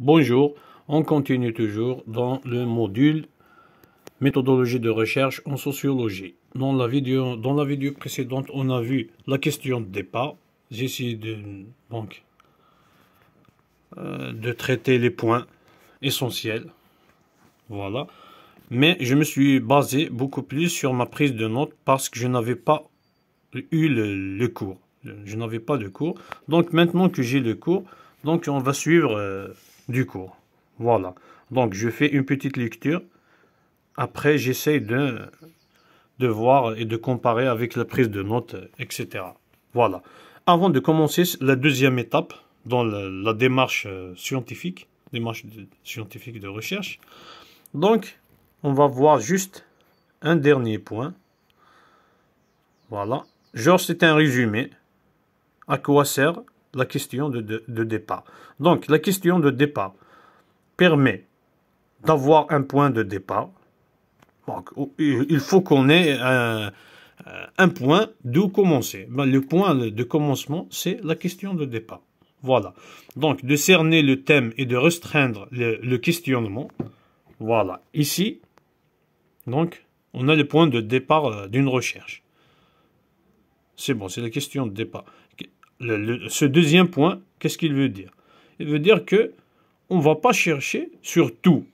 Bonjour, on continue toujours dans le module méthodologie de recherche en sociologie. Dans la vidéo, dans la vidéo précédente, on a vu la question de départ. J'ai de, euh, de traiter les points essentiels. Voilà. Mais je me suis basé beaucoup plus sur ma prise de notes parce que je n'avais pas eu le, cours. Je n'avais pas de cours. Donc maintenant que j'ai le cours, donc on va suivre euh, du cours. Voilà. Donc je fais une petite lecture. Après, j'essaie de, voir et de comparer avec la prise de notes, etc. Voilà. Avant de commencer la deuxième étape dans la, démarche euh, scientifique, démarche scientifique de recherche, donc on va voir juste un dernier point. Voilà. Genre, c'est un résumé. À quoi sert la question de, départ. Donc, la question de départ permet d'avoir un point de départ. il faut qu'on ait un, euh, point d'où commencer. Ben, le point de commencement, c'est la question de départ. Voilà. Donc, de cerner le thème et de restreindre le, le questionnement. Voilà. Ici, donc, on a le point de départ euh, d'une recherche. C'est bon, c'est la question de départ ce deuxième point, qu'est-ce qu'il veut dire Il veut dire que on va pas chercher sur tout,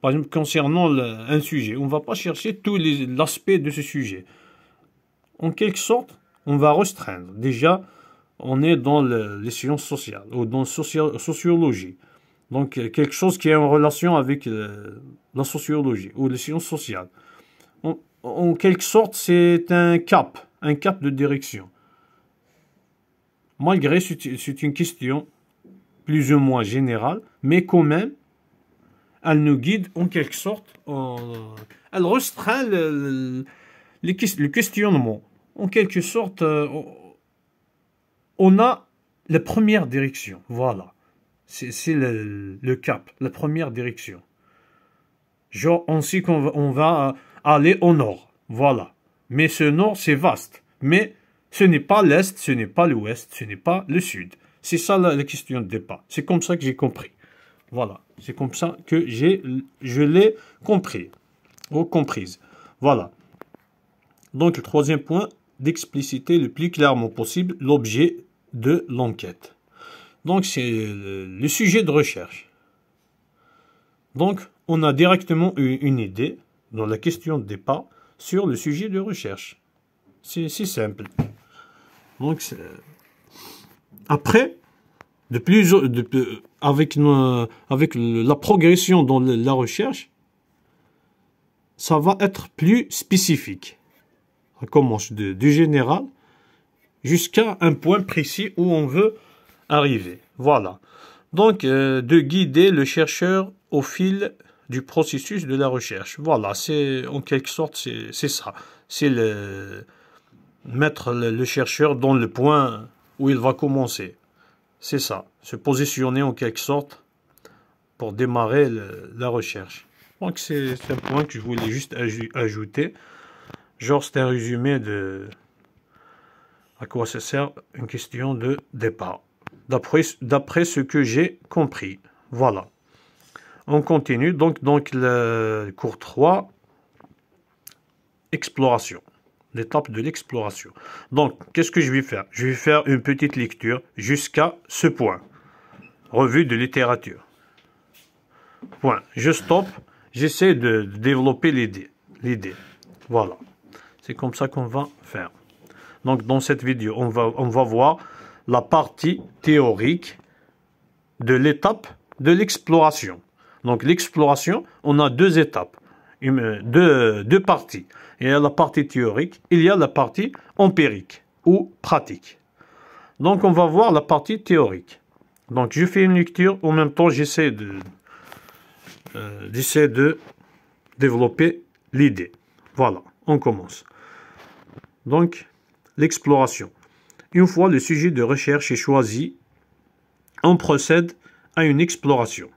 Par exemple, concernant un sujet, on va pas chercher tous l'aspect de ce sujet. En quelque sorte, on va restreindre. Déjà, on est dans les sciences sociales ou dans la sociologie. Donc, euh, quelque chose qui est en relation avec euh, la sociologie ou les sciences sociales. en quelque sorte, c'est un cap, un cap de direction malgré c'est une question plus ou moins générale, mais quand même, elle nous guide en quelque sorte, elle restreint le, questionnement. En quelque sorte, euh, on a la première direction, voilà. C'est le, cap, la première direction. Genre, on sait qu'on va, va euh, aller au nord, voilà. Mais ce nord, c'est vaste. Mais ce n'est pas l'Est, ce n'est pas l'Ouest, ce n'est pas le Sud. C'est ça la, question de départ. C'est comme ça que j'ai compris. Voilà, c'est comme ça que j'ai, je l'ai compris ou comprise. Voilà. Donc le troisième point, d'expliciter le plus clairement possible l'objet de l'enquête. Donc c'est le sujet de recherche. Donc on a directement une idée dans la question de départ sur le sujet de recherche. C'est simple. Donc, euh, après, de plus, de, avec, euh, avec la progression dans la recherche, ça va être plus spécifique. Ça commence du général jusqu'à un point précis où on veut arriver. Voilà. Donc, euh, de guider le chercheur au fil du processus de la recherche. Voilà, c'est en quelque sorte, c'est ça. C'est le, mettre le chercheur dans le point où il va commencer. C'est ça, se positionner en quelque sorte pour démarrer la recherche. Donc c'est un point que je voulais juste ajouter. Genre c'est un résumé de à quoi ça sert une question de départ. D'après ce que j'ai compris. Voilà. On continue donc, donc le cours 3, exploration l'étape de l'exploration. Donc, qu'est-ce que je vais faire Je vais faire une petite lecture jusqu'à ce point. Revue de littérature. Point. Je stoppe. J'essaie de développer l'idée. L'idée. Voilà. C'est comme ça qu'on va faire. Donc, dans cette vidéo, on va, on va voir la partie théorique de l'étape de l'exploration. Donc, l'exploration, on a deux étapes deux, parties. Il y a la partie théorique, il y a la partie empirique ou pratique. Donc on va voir la partie théorique. Donc je fais une lecture, en même temps j'essaie de, euh, j'essaie de développer l'idée. Voilà, on commence. Donc l'exploration. Une fois le sujet de recherche est choisi, on procède à une exploration.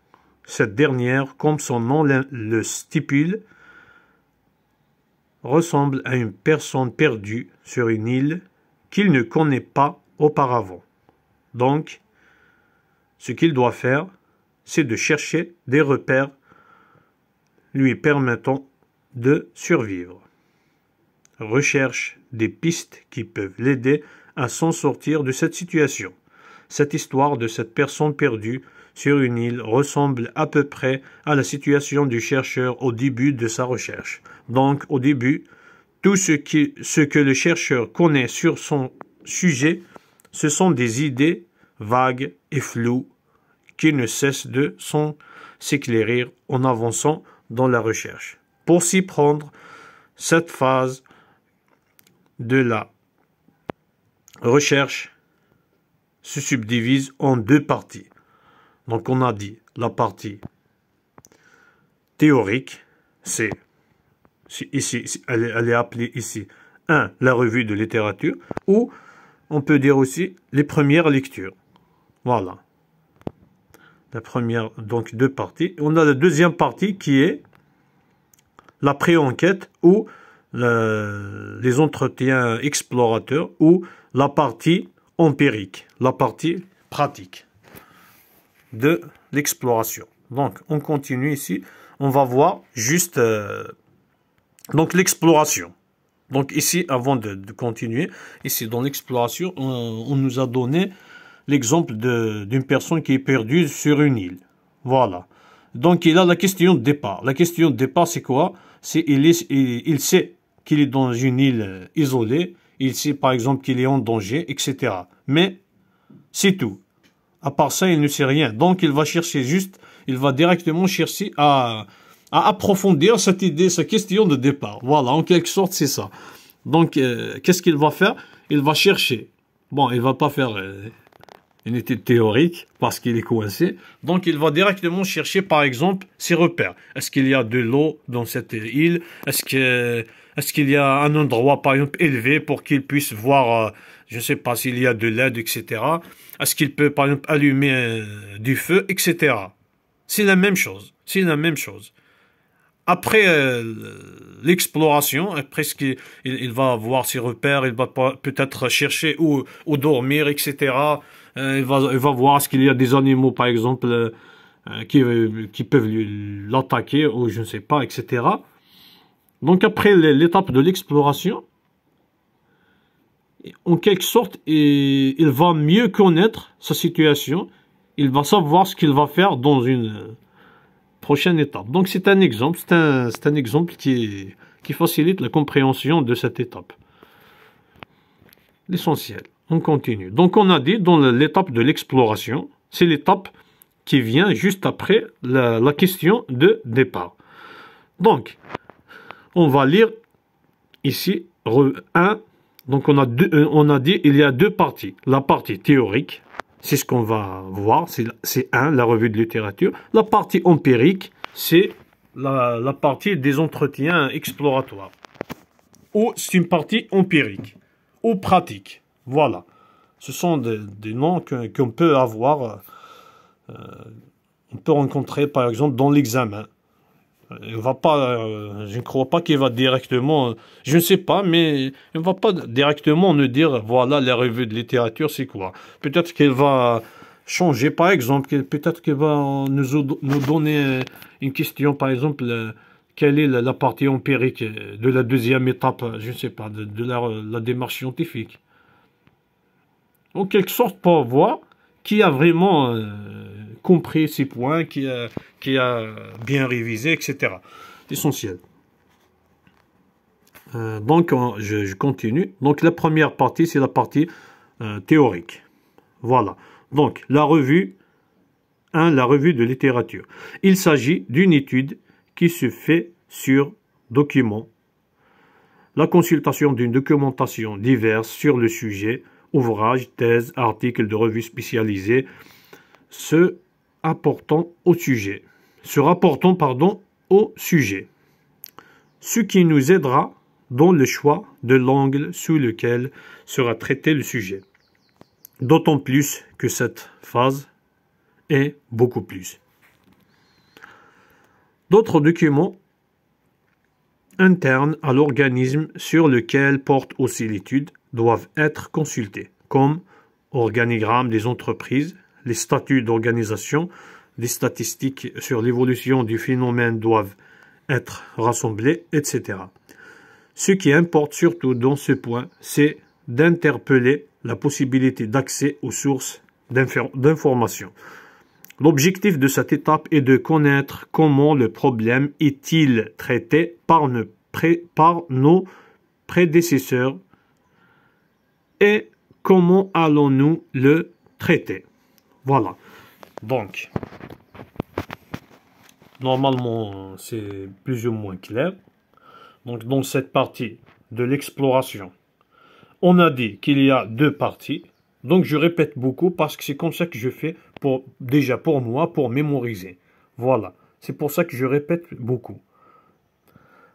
Cette dernière, comme son nom le stipule, ressemble à une personne perdue sur une île qu'il ne connaît pas auparavant. Donc, ce qu'il doit faire, c'est de chercher des repères lui permettant de survivre. Recherche des pistes qui peuvent l'aider à s'en sortir de cette situation. Cette histoire de cette personne perdue sur une île ressemble à peu près à la situation du chercheur au début de sa recherche. Donc, au début, tout ce, qui, ce que le chercheur connaît sur son sujet, ce sont des idées vagues et floues qui ne cessent de s'éclairer en avançant dans la recherche. Pour s'y prendre, cette phase de la recherche se subdivise en deux parties. Donc on a dit la partie théorique, c'est ici, elle est, appelée ici, 1. La revue de littérature, ou on peut dire aussi les premières lectures. Voilà. La première, donc deux parties. On a la deuxième partie qui est la pré-enquête ou les entretiens explorateurs ou la partie empirique, la partie pratique de l'exploration. Donc, on continue ici. On va voir juste euh, donc l'exploration. Donc ici, avant de, continuer, ici dans l'exploration, on, nous a donné l'exemple d'une personne qui est perdue sur une île. Voilà. Donc il a la question de départ. La question de départ, c'est quoi C'est il, il, il sait qu'il est dans une île euh, isolée, il sait par exemple qu'il est en danger, etc. Mais c'est tout. À part ça, il ne sait rien. Donc, il va chercher juste, il va directement chercher à, approfondir cette idée, cette question de départ. Voilà, en quelque sorte, c'est ça. Donc, euh, qu'est-ce qu'il va faire Il va chercher. Bon, il va pas faire euh, une étude théorique parce qu'il est coincé. Donc, il va directement chercher, par exemple, ses repères. Est-ce qu'il y a de l'eau dans cette île Est-ce que est-ce qu'il y a un endroit, par exemple, élevé pour qu'il puisse voir euh, je ne sais pas s'il y a de l'aide, etc. Est-ce qu'il peut, par exemple, allumer euh, du feu, etc. C'est la même chose. C'est la même chose. Après euh, l'exploration, après ce qu'il va voir ses repères, il va peut-être chercher où, dormir, etc. Euh, il, va, voir s'il y a des animaux, par exemple, qui peuvent l'attaquer, ou je ne sais pas, etc. Donc après l'étape de l'exploration, en quelque sorte, il va mieux connaître sa situation, il va savoir ce qu'il va faire dans une euh, prochaine étape. Donc c'est un exemple, c'est un, exemple qui, qui facilite la compréhension de cette étape. L'essentiel, on continue. Donc on a dit dans l'étape de l'exploration, c'est l'étape qui vient juste après la, la question de départ. Donc, on va lire ici 1 donc on a deux, euh, on a dit il y a deux parties. La partie théorique, c'est ce qu'on va voir, c'est un, la revue de littérature. La partie empirique, c'est la, partie des entretiens exploratoires. Ou c'est une partie empirique ou pratique. Voilà. Ce sont des, noms qu'on peut avoir, euh, euh, on peut rencontrer par exemple dans l'examen. Il va pas, euh, je ne crois pas qu'il va directement, je ne sais pas, mais il va pas directement nous dire voilà la revue de littérature c'est quoi. Peut-être qu'il va changer, par exemple, peut-être qu'il va nous, donner une question, par exemple, euh, quelle est la, partie empirique de la deuxième étape, euh, je ne sais pas, de, la, la démarche scientifique. En quelque sorte, pour voir qui a vraiment euh, compris ces points, qui a, qui a bien révisé, etc. Essentiel. Euh, donc, je, continue. Donc, la première partie, c'est la partie euh, théorique. Voilà. Donc, la revue 1, hein, la revue de littérature. Il s'agit d'une étude qui se fait sur documents, la consultation d'une documentation diverse sur le sujet, ouvrages, thèses, articles de revues spécialisées, se rapportant au sujet. Se rapportant, pardon, au sujet. Ce qui nous aidera dans le choix de l'angle sous lequel sera traité le sujet. D'autant plus que cette phase est beaucoup plus. D'autres documents internes à l'organisme sur lequel porte aussi l'étude doivent être consultés, comme organigramme des entreprises, les statuts d'organisation, les statistiques sur l'évolution du phénomène doivent être rassemblées, etc. Ce qui importe surtout dans ce point, c'est d'interpeller la possibilité d'accès aux sources d'informations. L'objectif de cette étape est de connaître comment le problème est-il traité par nos, prédécesseurs et comment allons-nous le traiter. Voilà. Donc, normalement, c'est plus ou moins clair. Donc, dans cette partie de l'exploration, on a dit qu'il y a deux parties. Donc, je répète beaucoup parce que c'est comme ça que je fais déjà pour moi, pour mémoriser. Voilà, c'est pour ça que je répète beaucoup.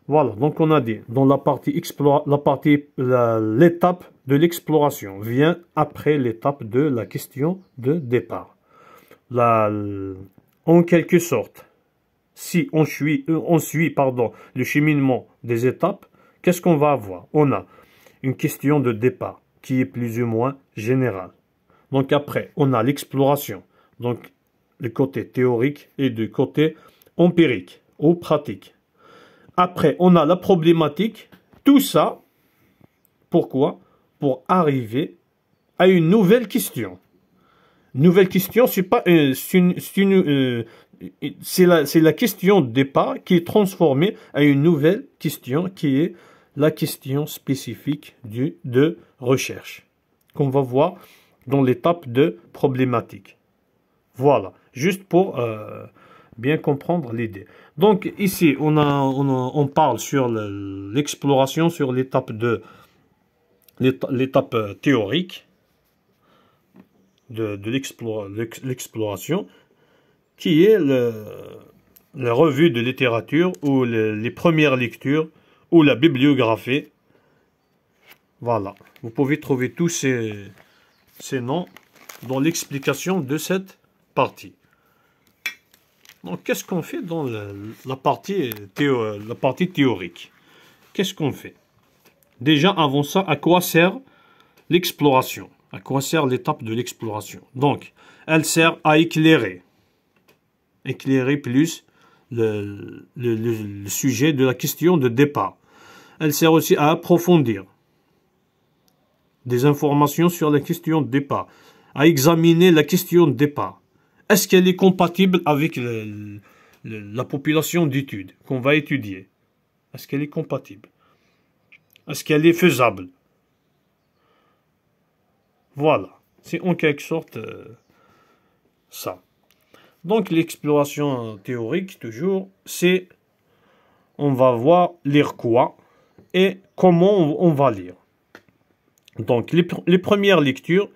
Voilà, donc on a dit, dans la partie la partie, l'étape de l'exploration vient après l'étape de la question de départ. en quelque sorte, si on suit, euh, on suit pardon, le cheminement des étapes, qu'est-ce qu'on va avoir On a une question de départ qui est plus ou moins générale. Donc après, on a l'exploration donc le côté théorique et du côté empirique ou pratique. Après, on a la problématique, tout ça, pourquoi Pour arriver à une nouvelle question. Nouvelle question, c'est la, question de départ qui est transformée à une nouvelle question qui est la question spécifique du, de recherche qu'on va voir dans l'étape de problématique. Voilà, juste pour euh, bien comprendre l'idée. Donc ici, on, on, parle sur l'exploration, sur l'étape de l'étape euh, théorique de, l'exploration, qui est la revue de littérature ou les premières lectures ou la bibliographie. Voilà, vous pouvez trouver tous ces, ces noms dans l'explication de cette partie. Donc, qu'est-ce qu'on fait dans la, partie, la partie, théorique Qu'est-ce qu'on fait Déjà, avant ça, à quoi sert l'exploration À quoi sert l'étape de l'exploration Donc, elle sert à éclairer. Éclairer plus le sujet de la question de départ. Elle sert aussi à approfondir des informations sur la question de départ, à examiner la question de départ est-ce qu'elle est compatible avec la population d'études qu'on va étudier Est-ce qu'elle est compatible Est-ce qu'elle est faisable Voilà, c'est en quelque sorte euh, ça. Donc l'exploration théorique, toujours, c'est on va voir lire quoi et comment on va lire. Donc les premières lectures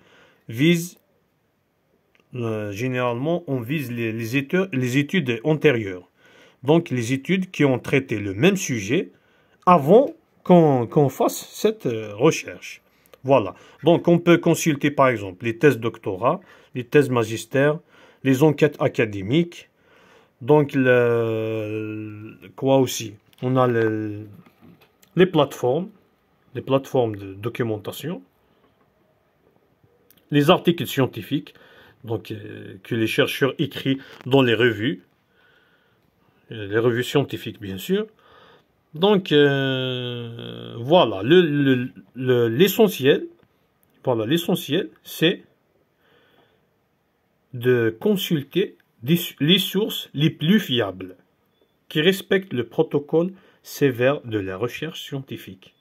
visent euh, généralement, on vise les, études, antérieures. Donc, les études qui ont traité le même sujet avant qu'on fasse cette euh, recherche. Voilà. Donc, on peut consulter, par exemple, les thèses doctorat, les thèses magistères, les enquêtes académiques. Donc, quoi aussi On a les plateformes, les plateformes de documentation, les articles scientifiques, donc, euh, que les chercheurs écrivent dans les revues, euh, les revues scientifiques bien sûr. Donc euh, voilà, l'essentiel, l'essentiel, c'est de consulter les sources les plus fiables qui respectent le protocole sévère de la recherche scientifique.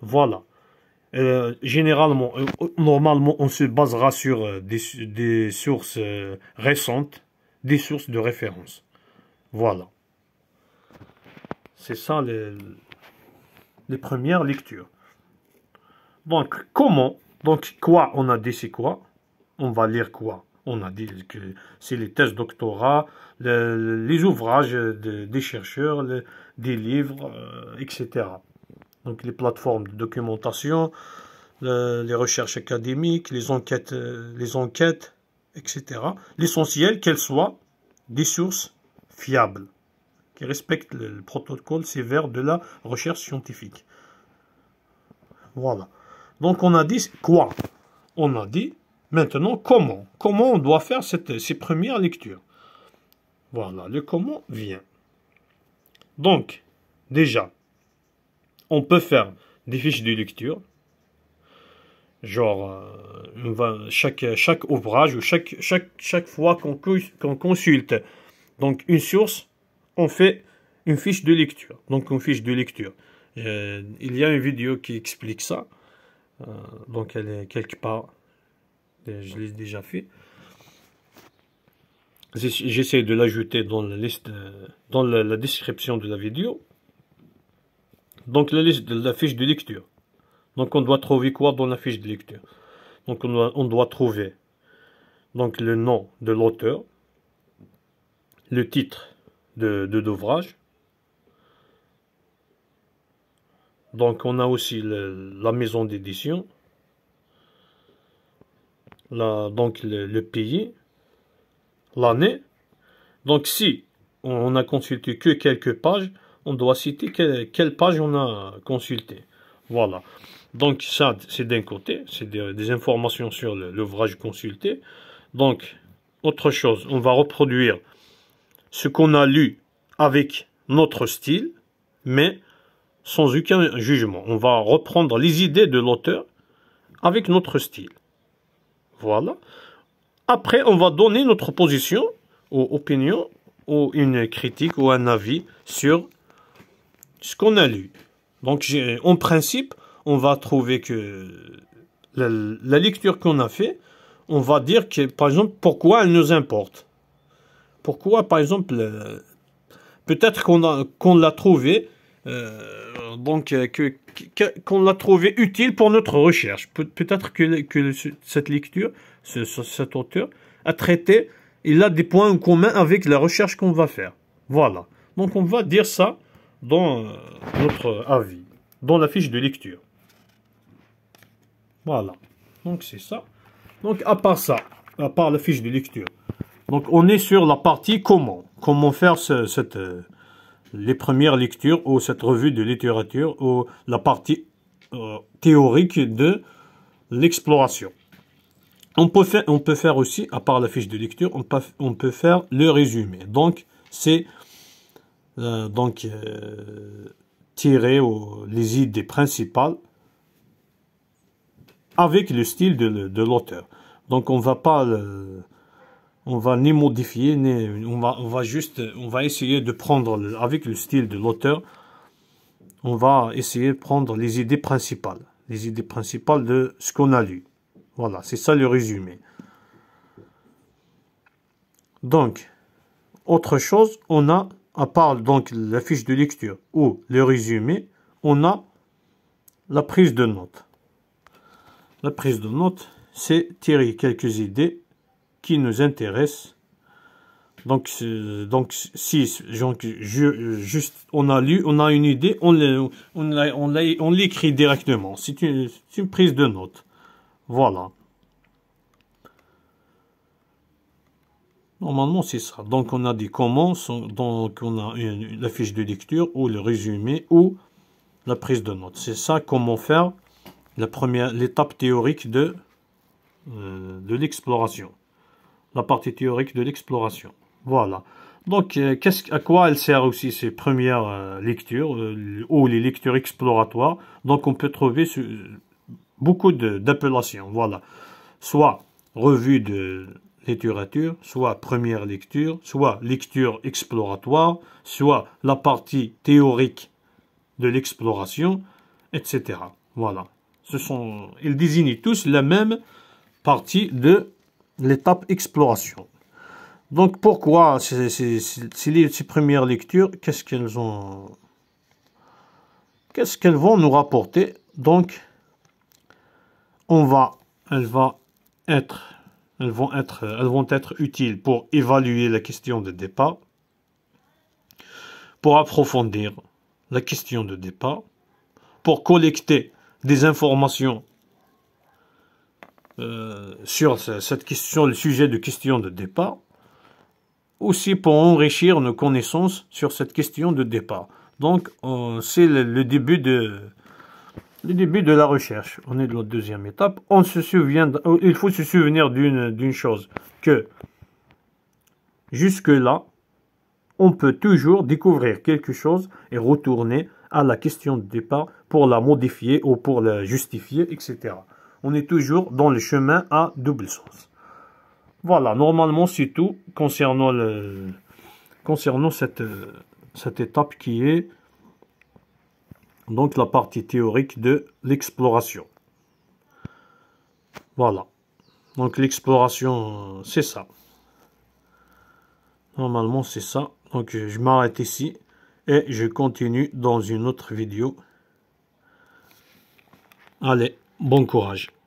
Voilà. Euh, généralement, euh, normalement, on se basera sur euh, des, sources récentes, des sources de référence. Voilà. C'est ça les, premières lectures. Donc, comment Donc, quoi on a dit, c'est quoi On va lire quoi On a dit que c'est les thèses doctorat, les ouvrages des chercheurs, des livres, etc donc les plateformes de documentation, les recherches académiques, les enquêtes, euh, les enquêtes etc. L'essentiel qu'elles soient des sources fiables, qui respectent le, protocole sévère de la recherche scientifique. Voilà. Donc on a dit quoi On a dit maintenant comment. Comment on doit faire ces premières lectures. Voilà, le comment vient. Donc, déjà, on peut faire des fiches de lecture. Genre, euh, chaque, chaque ouvrage ou chaque, chaque, chaque fois qu'on consulte donc une source, on fait une fiche de lecture. Donc une fiche de lecture. Euh, il y a une vidéo qui explique ça. Euh, donc elle est quelque part. Je l'ai déjà fait. J'essaie de l'ajouter dans la liste, dans la description de la vidéo. Donc la, liste, de la fiche de lecture. Donc on doit trouver quoi dans la fiche de lecture Donc on doit, trouver donc, le nom de l'auteur, le titre de l'ouvrage. Donc on a aussi la maison d'édition, donc le, le pays, l'année. Donc si on a consulté que quelques pages, on doit citer quelle page on a consulté, Voilà. Donc ça, c'est d'un côté, c'est des, des, informations sur l'ouvrage consulté. Donc, autre chose, on va reproduire ce qu'on a lu avec notre style, mais sans aucun jugement. On va reprendre les idées de l'auteur avec notre style. Voilà. Après, on va donner notre position ou opinion ou une critique ou un avis sur ce qu'on a lu. Donc, en principe, on va trouver que la, lecture qu'on a fait, on va dire que, par exemple, pourquoi elle nous importe. Pourquoi, par exemple, euh, peut-être qu'on qu'on l'a trouvé, euh, donc euh, qu'on l'a trouvé utile pour notre recherche. peut-être que, que, cette lecture, ce, cet auteur, a traité, il a des points en commun avec la recherche qu'on va faire. Voilà. Donc on va dire ça dans euh, notre avis, dans la fiche de lecture. Voilà. Donc c'est ça. Donc à part ça, à part la fiche de lecture, donc on est sur la partie comment. Comment faire cette, euh, les premières lectures ou cette revue de littérature ou la partie euh, théorique de l'exploration. On peut, faire, on peut faire aussi, à part la fiche de lecture, on peut, on peut faire le résumé. Donc, c'est euh, donc euh, tirer les idées principales avec le style de, l'auteur. Donc on va pas on va ni modifier ni on va juste on va essayer de prendre avec le style de l'auteur on va essayer de prendre les idées principales, les idées principales de ce qu'on a lu. Voilà, c'est ça le résumé. Donc autre chose, on a à part donc la fiche de lecture ou le résumé, on a la prise de notes. La prise de notes, c'est tirer quelques idées qui nous intéressent. Donc, donc si juste on a lu, on a une idée, on l'écrit on, on, l'écrit directement. C'est une, une prise de notes. Voilà. Normalement, c'est ça. Donc, on a des commandes, donc on a la fiche de lecture ou le résumé ou la prise de notes. C'est ça comment faire l'étape théorique de, euh, de l'exploration. La partie théorique de l'exploration. Voilà. Donc, euh, à quoi elle sert aussi ces premières euh, lectures ou les lectures exploratoires Donc, on peut trouver beaucoup d'appellations. Voilà. Soit revue de soit première lecture, soit lecture exploratoire, soit la partie théorique de l'exploration, etc. Voilà. Ce sont, ils désignent tous la même partie de l'étape exploration. Donc pourquoi ces, premières lectures, qu'est-ce qu'elles ont... Qu'est-ce qu'elles vont nous rapporter Donc, on va, elle va être elles vont être, elles vont être utiles pour évaluer la question de départ, pour approfondir la question de départ, pour collecter des informations euh, sur cette question, le sujet de question de départ, aussi pour enrichir nos connaissances sur cette question de départ. Donc, euh, c'est le, début de, le début de la recherche. On est dans la deuxième étape. On se souvient, il faut se souvenir d'une chose, que jusque-là, on peut toujours découvrir quelque chose et retourner à la question de départ pour la modifier ou pour la justifier, etc. On est toujours dans le chemin à double sens. Voilà, normalement c'est tout concernant, le, concernant cette, cette étape qui est donc la partie théorique de l'exploration. Voilà. Donc l'exploration, euh, c'est ça. Normalement, c'est ça. Donc euh, je m'arrête ici et je continue dans une autre vidéo. Allez, bon courage.